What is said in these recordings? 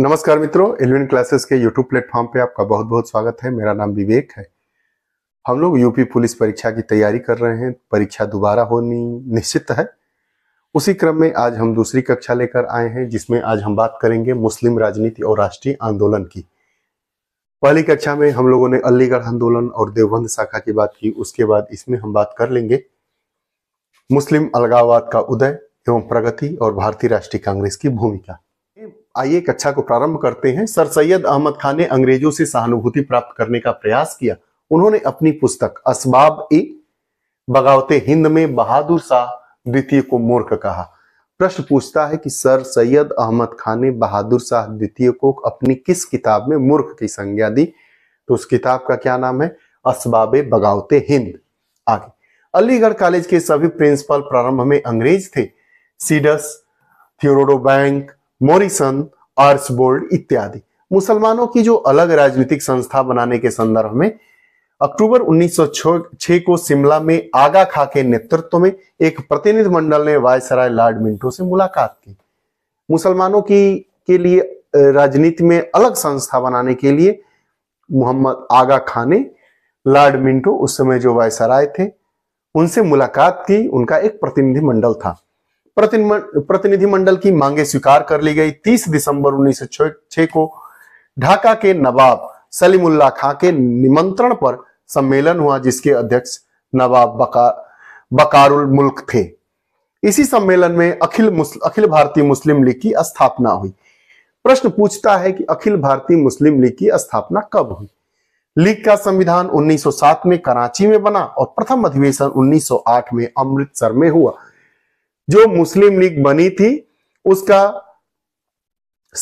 नमस्कार मित्रों Elvin classes के यूट्यूब प्लेटफॉर्म पे आपका बहुत बहुत स्वागत है मेरा नाम विवेक है हम लोग यूपी पुलिस परीक्षा की तैयारी कर रहे हैं परीक्षा दोबारा होनी निश्चित है उसी क्रम में आज हम दूसरी कक्षा लेकर आए हैं जिसमें आज हम बात करेंगे मुस्लिम राजनीति और राष्ट्रीय आंदोलन की पहली कक्षा में हम लोगों ने अलीगढ़ आंदोलन और देवबंद शाखा की बात की उसके बाद इसमें हम बात कर लेंगे मुस्लिम अलगाववाद का उदय एवं प्रगति और भारतीय राष्ट्रीय कांग्रेस की भूमिका आइए कक्षा अच्छा को प्रारंभ करते हैं सर सैयद अहमद खान ने अंग्रेजों से सहानुभूति प्राप्त करने का प्रयास किया उन्होंने अपनी पुस्तक असबाब ए बगावते हिंद में बहादुर शाह द्वितीय को मूर्ख कहा प्रश्न पूछता है कि सर सैयद अहमद खान ने बहादुर शाह द्वितीय को अपनी किस किताब में मूर्ख की संज्ञा दी तो उस किताब का क्या नाम है असबाब बगावते हिंद आगे अलीगढ़ कॉलेज के सभी प्रिंसिपल प्रारंभ में अंग्रेज थे सीडस थियोरोडो बैंक मोरिसन अर्सबोर्ड इत्यादि मुसलमानों की जो अलग राजनीतिक संस्था बनाने के संदर्भ में अक्टूबर 1906 को शिमला में आगा खा के नेतृत्व में एक प्रतिनिधिमंडल ने वायसराय लॉर्ड मिंटो से मुलाकात की मुसलमानों की के लिए राजनीति में अलग संस्था बनाने के लिए मोहम्मद आगा खा ने लॉर्ड मिंटो उस समय जो वायसराय थे उनसे मुलाकात की उनका एक प्रतिनिधिमंडल था प्रतिनिधिमंडल की मांगे स्वीकार कर ली गई 30 दिसंबर उन्नीस को ढाका के नवाब सलीमुल्ला खां के निमंत्रण पर सम्मेलन हुआ जिसके अध्यक्ष नवाब बका, बकारुल मुल्क थे इसी सम्मेलन में अखिल अखिल भारतीय मुस्लिम लीग की स्थापना हुई प्रश्न पूछता है कि अखिल भारतीय मुस्लिम लीग की स्थापना कब हुई लीग का संविधान 1907 में कराची में बना और प्रथम अधिवेशन 1908 में अमृतसर में हुआ जो मुस्लिम लीग बनी थी उसका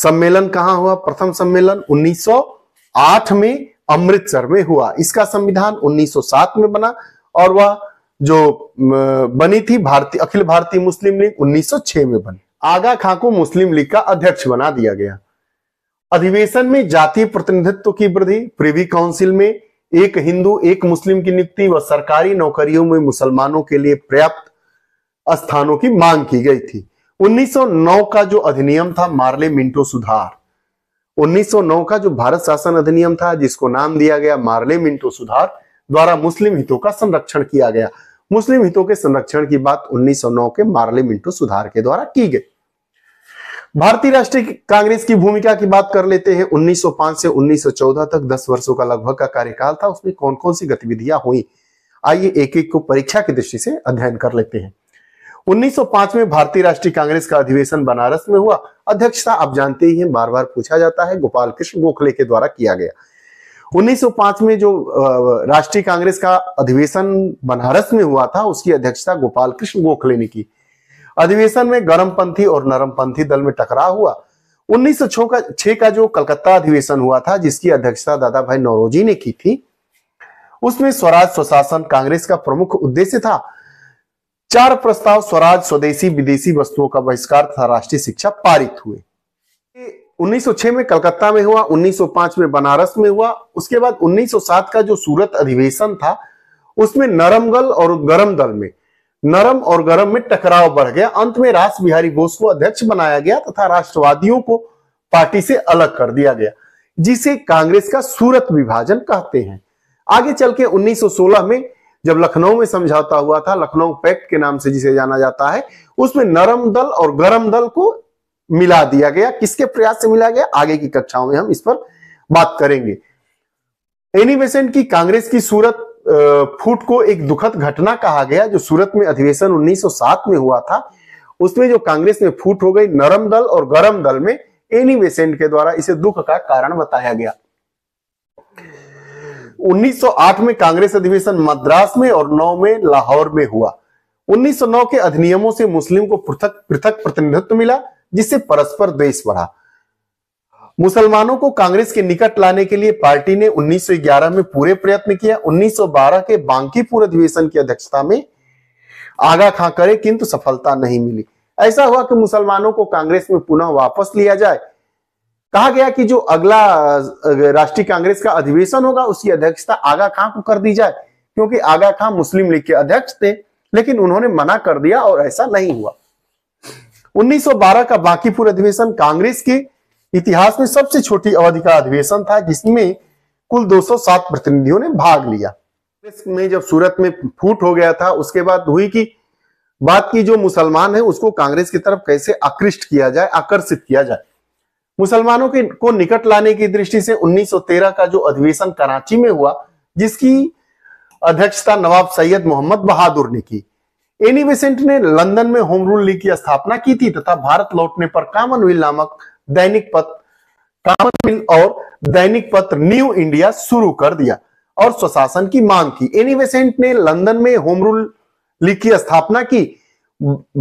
सम्मेलन कहां हुआ प्रथम सम्मेलन 1908 में अमृतसर में हुआ इसका संविधान 1907 में बना और वह जो बनी थी भारतीय अखिल भारतीय मुस्लिम लीग 1906 में बनी आगा खां को मुस्लिम लीग का अध्यक्ष बना दिया गया अधिवेशन में जातीय प्रतिनिधित्व की वृद्धि प्रिवी काउंसिल में एक हिंदू एक मुस्लिम की नियुक्ति व सरकारी नौकरियों में मुसलमानों के लिए पर्याप्त स्थानों की मांग की गई थी 1909 का जो अधिनियम था मार्ले मिंटो सुधार 1909 का जो भारत शासन अधिनियम था जिसको नाम दिया गया मार्ले मिंटो सुधार द्वारा मुस्लिम हितों का संरक्षण किया गया मुस्लिम हितों के संरक्षण की बात 1909 के मार्ले मिंटो सुधार के द्वारा की गई भारतीय राष्ट्रीय कांग्रेस की भूमिका की बात कर लेते हैं 1905 से 1914 तक 10 वर्षों का लगभग का कार्यकाल था उसमें कौन कौन सी गतिविधियां हुई आइए एक एक को परीक्षा की दृष्टि से अध्ययन कर लेते हैं 1905 में भारतीय राष्ट्रीय कांग्रेस का अधिवेशन बनारस में हुआ अध्यक्षता आप जानते ही हैं बार बार पूछा जाता है गोपाल कृष्ण गोखले के द्वारा किया गया 1905 में जो राष्ट्रीय कांग्रेस का अधिवेशन बनारस में हुआ था उसकी अध्यक्षता गोपाल कृष्ण गोखले ने की अधिवेशन में गर्मपंथी और नरमपंथी दल में टकराव हुआ उन्नीस का छह का जो कलकत्ता अधिवेशन हुआ था जिसकी अध्यक्षता दादा भाई नौरोजी ने की थी उसमें स्वराज स्वशासन कांग्रेस का प्रमुख उद्देश्य था चार प्रस्ताव स्वराज स्वदेशी विदेशी वस्तुओं का बहिष्कार तथा राष्ट्रीय शिक्षा पारित हुए 1906 में कलकत्ता में हुआ 1905 में बनारस में हुआ उसके बाद 1907 का जो सूरत अधिवेशन था उसमें नरम गल और गरम दल में नरम और गरम में टकराव बढ़ गया अंत में रास बिहारी बोस को अध्यक्ष बनाया गया तथा राष्ट्रवादियों को पार्टी से अलग कर दिया गया जिसे कांग्रेस का सूरत विभाजन कहते हैं आगे चल के उन्नीस में जब लखनऊ में समझौता हुआ था लखनऊ पैक्ट के नाम से जिसे जाना जाता है उसमें नरम दल और गरम दल को मिला दिया गया किसके प्रयास से मिला गया आगे की कक्षाओं में हम इस पर बात करेंगे एनी की कांग्रेस की सूरत फूट को एक दुखद घटना कहा गया जो सूरत में अधिवेशन 1907 में हुआ था उसमें जो कांग्रेस में फूट हो गई नरम दल और गरम दल में एनी के द्वारा इसे दुख का कारण बताया गया 1908 में कांग्रेस अधिवेशन मद्रास में और 9 में लाहौर में हुआ 1909 के अधिनियमों से मुस्लिम को पृथक पृथक प्रतिनिधित्व मिला जिससे परस्पर द्वेष बढ़ा मुसलमानों को कांग्रेस के निकट लाने के लिए पार्टी ने 1911 में पूरे प्रयत्न किया 1912 के बांकीपुर अधिवेशन की अध्यक्षता में आगा खां करे किंतु सफलता नहीं मिली ऐसा हुआ कि मुसलमानों को कांग्रेस में पुनः वापस लिया जाए कहा गया कि जो अगला राष्ट्रीय कांग्रेस का अधिवेशन होगा उसकी अध्यक्षता आगा खां को कर दी जाए क्योंकि आगा खां मुस्लिम लीग के अध्यक्ष थे लेकिन उन्होंने मना कर दिया और ऐसा नहीं हुआ 1912 का बाकीपुर अधिवेशन कांग्रेस के इतिहास में सबसे छोटी अवधि का अधिवेशन था जिसमें कुल 207 प्रतिनिधियों ने भाग लिया में जब सूरत में फूट हो गया था उसके बाद हुई कि बात की जो मुसलमान है उसको कांग्रेस की तरफ कैसे आकृष्ट किया जाए आकर्षित किया जाए मुसलमानों के को निकट लाने की दृष्टि से 1913 का जो अधिवेशन कराची में हुआ जिसकी अध्यक्षता नवाब सैयद मोहम्मद बहादुर ने की एनी बेसेंट ने लंदन में होम रूल लीग की स्थापना की थी तथा भारत लौटने पर कॉमनवेल नामक दैनिक पत्र कॉमनवेल और दैनिक पत्र न्यू इंडिया शुरू कर दिया और स्वशासन की मांग की एनी बेसेंट ने लंदन में होम रूल लीग की स्थापना की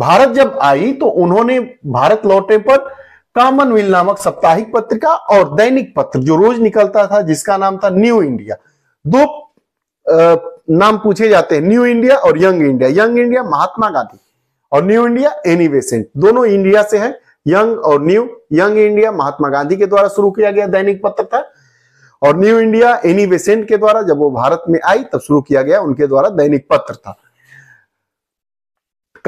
भारत जब आई तो उन्होंने भारत लौटने पर कॉमनवेल्थ नामक साप्ताहिक पत्रिका और दैनिक पत्र जो रोज निकलता था जिसका नाम था न्यू इंडिया दो नाम पूछे जाते हैं न्यू इंडिया और Young India Young India Mahatma Gandhi और न्यू इंडिया एनी बेसेंट दोनों इंडिया से है यंग और New Young India Mahatma Gandhi के द्वारा शुरू किया गया दैनिक पत्र था और न्यू इंडिया एनी बेसेंट के द्वारा जब वो भारत में आई तब शुरू किया गया उनके द्वारा दैनिक पत्र था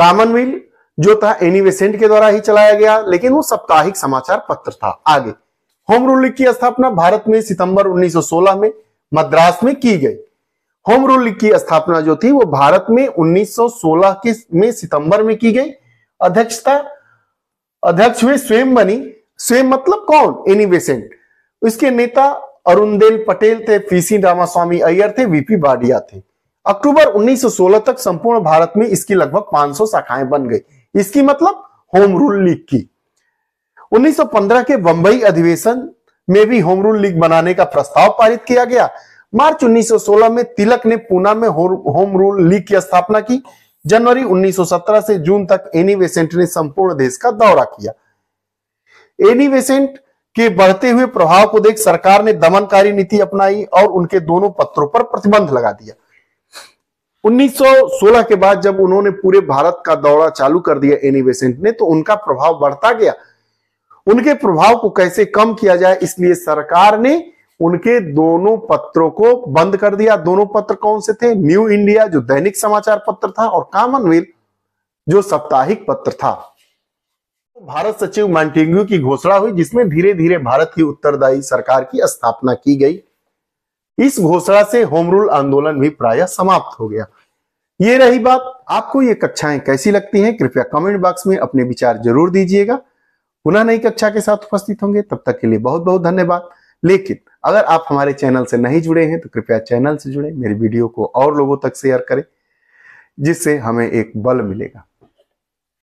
कॉमनवेल्थ जो था एनी के द्वारा ही चलाया गया लेकिन वो साप्ताहिक समाचार पत्र था आगे होम रूल लीग की स्थापना भारत में सितंबर 1916 में मद्रास में की गई होम रूल लीग की स्थापना जो थी वो भारत में 1916 के में सितंबर में की गई अध्यक्षता अध्यक्ष में स्वयं बनी स्वयं मतलब कौन एनी इसके नेता अरुणदेल पटेल थे पीसी रामास्वामी अय्यर थे वीपी बाडिया थे अक्टूबर 1916 तक संपूर्ण भारत में इसकी लगभग 500 शाखाएं बन गई इसकी मतलब होम रूल लीग की 1915 के बंबई अधिवेशन में भी होम रूल लीग बनाने का प्रस्ताव पारित किया गया मार्च 1916 में तिलक ने पूना में होम रूल लीग की स्थापना की जनवरी 1917 से जून तक एनी वेसेंट ने संपूर्ण देश का दौरा किया एनी वेसेंट के बढ़ते हुए प्रभाव को देख सरकार ने दमनकारी नीति अपनाई और उनके दोनों पत्रों पर प्रतिबंध लगा दिया 1916 के बाद जब उन्होंने पूरे भारत का दौरा चालू कर दिया एनी बेसेंट ने तो उनका प्रभाव बढ़ता गया उनके प्रभाव को कैसे कम किया जाए इसलिए सरकार ने उनके दोनों पत्रों को बंद कर दिया दोनों पत्र कौन से थे न्यू इंडिया जो दैनिक समाचार पत्र था और कॉमनवेल्थ जो साप्ताहिक पत्र था भारत सचिव मांटेग्यू की घोषणा हुई जिसमें धीरे धीरे भारत की उत्तरदायी सरकार की स्थापना की गई इस घोषणा से होम रूल आंदोलन भी प्राय समाप्त हो गया ये रही बात आपको ये कक्षाएं कैसी लगती हैं कृपया कमेंट बॉक्स में अपने विचार जरूर दीजिएगा पुनः नई कक्षा के साथ उपस्थित होंगे तब तक के लिए बहुत बहुत धन्यवाद लेकिन अगर आप हमारे चैनल से नहीं जुड़े हैं तो कृपया चैनल से जुड़े मेरी वीडियो को और लोगों तक शेयर करें जिससे हमें एक बल मिलेगा